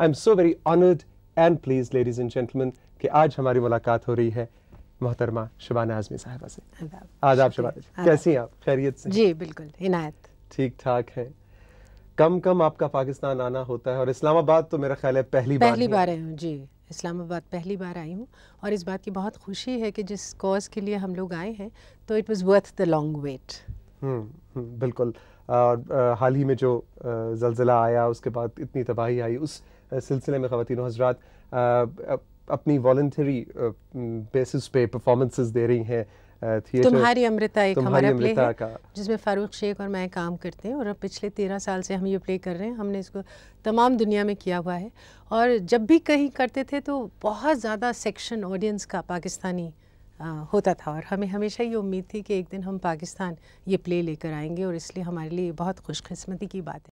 I am so very honoured and please ladies and gentleman कि आज हमारी मुलाकात हो रही है मोहतरमा शबाना आजमी साहिबा से आज आदाब शबाना कैसी हैं आप खैरियत से जी बिल्कुल हिनायत ठीक ठाक है कम कम आपका पाकिस्तान आना होता है और इस्लामाबाद तो मेरा ख्याल है पहली, बार पहली बार आई हूँ जी इस्लामाबाद पहली बार आई हूँ और इस बात की बहुत खुशी है कि जिस कॉज के लिए हम लोग आए हैं तो it was worth the long wait बिल्कुल और हाल ही में जो जलजिला आया उसके बाद इतनी तबाही आई उस सिलसिले में खातिन हजरात अपनी वॉल्ट्री बेसिस पे परफॉर्मेंसेस दे रही हैं तुम्हारी अमृता एक तुम्हारी हमारा प्ले है जिसमें फ़ारूक शेख और मैं काम करते हैं और अब पिछले तेरह साल से हम ये प्ले कर रहे हैं हमने इसको तमाम दुनिया में किया हुआ है और जब भी कहीं करते थे तो बहुत ज़्यादा सेक्शन ऑडियंस का पाकिस्तानी आ, होता था और हमें हमेशा ये उम्मीद थी कि एक दिन हम पाकिस्तान ये प्ले लेकर आएंगे और इसलिए हमारे लिए बहुत खुशकस्मती की बात है